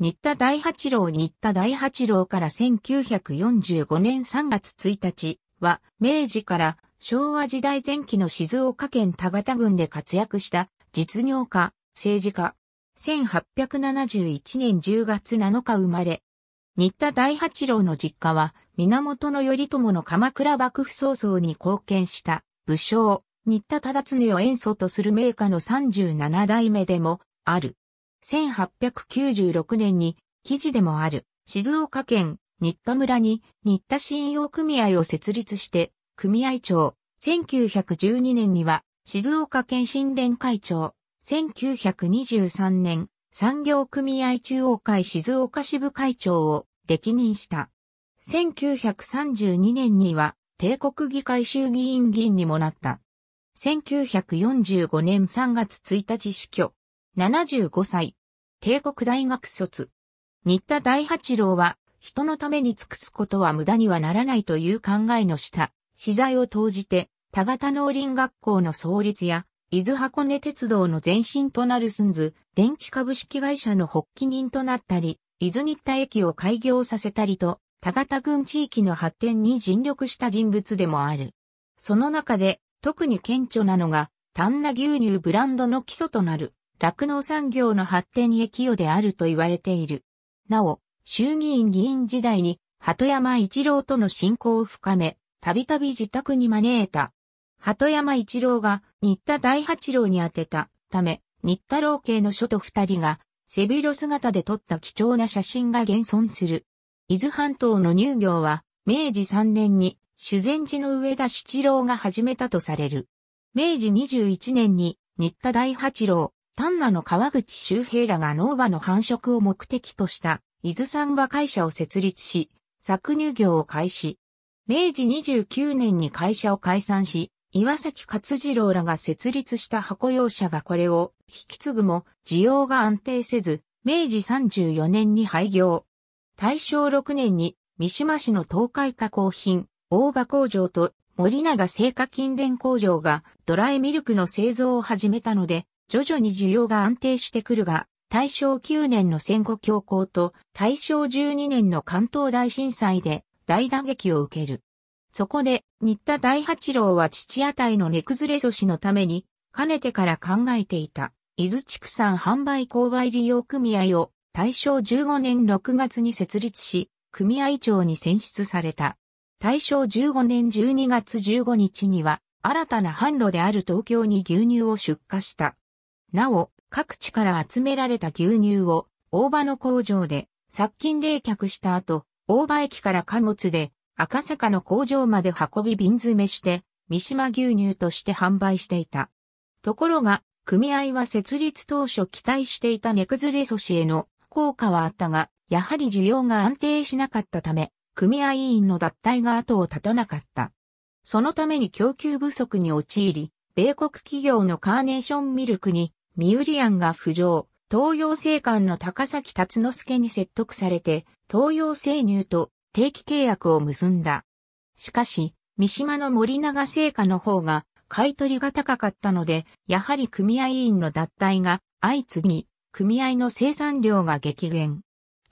新田大八郎新田大八郎から1945年3月1日は、明治から昭和時代前期の静岡県田形郡で活躍した実業家、政治家。1871年10月7日生まれ。新田大八郎の実家は、源頼朝の鎌倉幕府創造に貢献した武将、新田忠常を演奏とする名家の37代目でもある。1896年に記事でもある静岡県新田村に新田信用組合を設立して組合長、1912年には静岡県新連会長、1923年産業組合中央会静岡支部会長を歴任した。1932年には帝国議会衆議院議員にもなった。1945年3月1日死去。75歳、帝国大学卒。新田大八郎は、人のために尽くすことは無駄にはならないという考えの下、資材を投じて、田型農林学校の創立や、伊豆箱根鉄道の前身となる寸図、電気株式会社の発起人となったり、伊豆新田駅を開業させたりと、田型郡地域の発展に尽力した人物でもある。その中で、特に顕著なのが、丹那牛乳ブランドの基礎となる、酪農産業の発展に益与であると言われている。なお、衆議院議員時代に、鳩山一郎との親交を深め、たびたび自宅に招いた。鳩山一郎が新田大八郎に宛てたため、新田老家の書と二人が背広姿で撮った貴重な写真が現存する。伊豆半島の乳業は明治三年に修善寺の上田七郎が始めたとされる。明治二十一年に新田大八郎、丹那の川口周平らが農場の繁殖を目的とした伊豆産和会社を設立し、搾乳業を開始。明治29年に会社を解散し、岩崎勝次郎らが設立した箱用車がこれを引き継ぐも、需要が安定せず、明治34年に廃業。大正6年に三島市の東海加工品、大場工場と森永製菓金連工場がドライミルクの製造を始めたので、徐々に需要が安定してくるが、大正9年の戦後恐慌と大正12年の関東大震災で大打撃を受ける。そこで、新田大八郎は父屋台の値崩れ阻止のために、かねてから考えていた、伊豆畜産販売購買利用組合を大正15年6月に設立し、組合長に選出された。大正15年12月15日には、新たな販路である東京に牛乳を出荷した。なお、各地から集められた牛乳を大場の工場で殺菌冷却した後、大場駅から貨物で赤坂の工場まで運び瓶詰めして、三島牛乳として販売していた。ところが、組合は設立当初期待していた値崩れ阻止への効果はあったが、やはり需要が安定しなかったため、組合員の脱退が後を絶たなかった。そのために供給不足に陥り、米国企業のカーネーションミルクにミウリアンが浮上、東洋政官の高崎達之助に説得されて、東洋生乳と定期契約を結んだ。しかし、三島の森永製菓の方が買取が高かったので、やはり組合員の脱退が相次ぎ、組合の生産量が激減。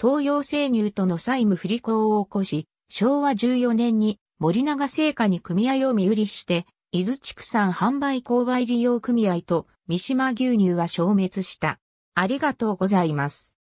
東洋生乳との債務不履行を起こし、昭和14年に森永製菓に組合を見売りして、伊豆畜産販売購買利用組合と三島牛乳は消滅した。ありがとうございます。